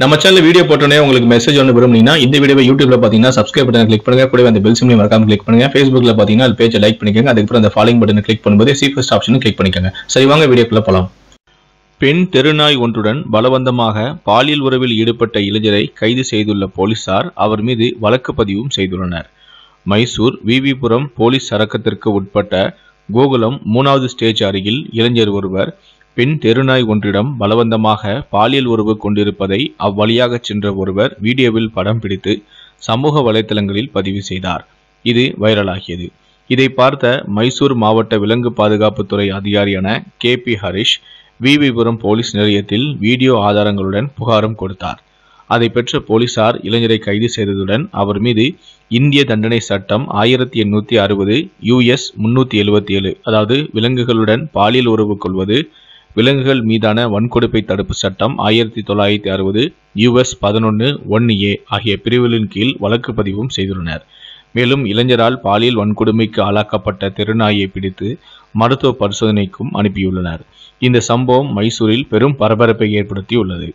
நம்ம channel video போட்டோன்னே உங்களுக்கு மெசேஜ் ஒன்று விரும்புனீங்கன்னா இந்த வீடியோ யூடியூப்ல பார்த்தீங்கன்னா சப்ஸ்கிரைப் பட்டன் கிளிக் பண்ணுங்க கூட அந்த பெல் சிம்லையும் மறக்காம கிளிக் பண்ணுங்க ஃபேஸ்புக்ல பார்த்தீங்கன்னா அது பேஜை லைக் பண்ணிக்கோங்க அதுக்கப்புறம் அந்த ஃபாலோ பட்டன் கிளிக் பண்ணும்போது ஃபர்ஸ்ட் ஆப்ஷன் கிளிக் பண்ணிக்கோங்க சரி வாங்க வீடியோக்குள்ள போலாம் பெண் தெருநாய் ஒன்றுடன் பலவந்தமாக பாலியல் உறவில் ஈடுபட்ட இளைஞரை கைது செய்துள்ள போலீசார் அவர் மீது வழக்கு பதிவும் செய்துள்ளனர் மைசூர் விவிபுரம் போலீஸ் சரக்கத்திற்கு உட்பட்ட கோகுலம் மூணாவது ஸ்டேஜ் அருகில் இளைஞர் ஒருவர் பின் தெருநாய் ஒன்றிடம் பலவந்தமாக பாலியல் உறவு கொண்டிருப்பதை அவ்வழியாக சென்ற ஒருவர் வீடியோவில் படம் பிடித்து சமூக வலைதளங்களில் பதிவு செய்தார் இது வைரலாகியது இதை பார்த்த மைசூர் மாவட்ட விலங்கு பாதுகாப்புத்துறை அதிகாரியான கே பி ஹரிஷ் விவிபுரம் போலீஸ் நிலையத்தில் வீடியோ ஆதாரங்களுடன் புகாரும் கொடுத்தார் அதை பெற்ற போலீசார் இளைஞரை கைது செய்ததுடன் அவர் மீது இந்திய தண்டனை சட்டம் ஆயிரத்தி எண்ணூற்றி அறுபது யுஎஸ் முன்னூற்றி எழுபத்தி ஏழு அதாவது விலங்குகளுடன் பாலியல் உறவு கொள்வது விலங்குகள் மீதான வன்கொடுப்பை தடுப்பு சட்டம் ஆயிரத்தி தொள்ளாயிரத்தி அறுபது யுஎஸ் பதினொன்று ஒன் ஏ ஆகிய பிரிவுகளின் கீழ் வழக்கு பதிவும் செய்துள்ளனர் மேலும் இளைஞரால் பாலியல் வன்கொடுமைக்கு ஆளாக்கப்பட்ட திருநாயை பிடித்து மருத்துவ பரிசோதனைக்கும் அனுப்பியுள்ளனர் இந்த சம்பவம் மைசூரில் பெரும் பரபரப்பை ஏற்படுத்தியுள்ளது